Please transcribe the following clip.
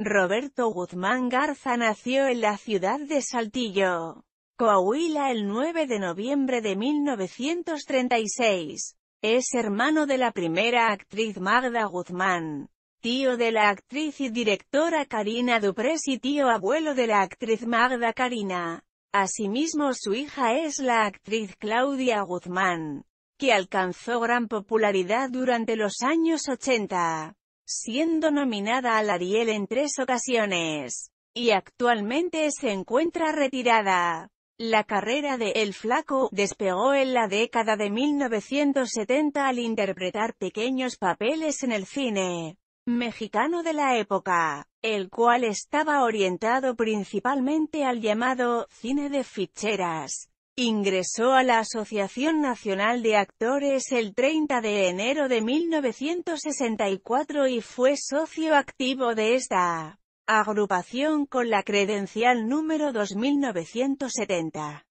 Roberto Guzmán Garza nació en la ciudad de Saltillo, Coahuila el 9 de noviembre de 1936. Es hermano de la primera actriz Magda Guzmán, tío de la actriz y directora Karina Duprés y tío abuelo de la actriz Magda Karina. Asimismo su hija es la actriz Claudia Guzmán, que alcanzó gran popularidad durante los años 80 siendo nominada la Ariel en tres ocasiones, y actualmente se encuentra retirada. La carrera de El Flaco despegó en la década de 1970 al interpretar pequeños papeles en el cine mexicano de la época, el cual estaba orientado principalmente al llamado cine de ficheras, Ingresó a la Asociación Nacional de Actores el 30 de enero de 1964 y fue socio activo de esta agrupación con la credencial número 2970.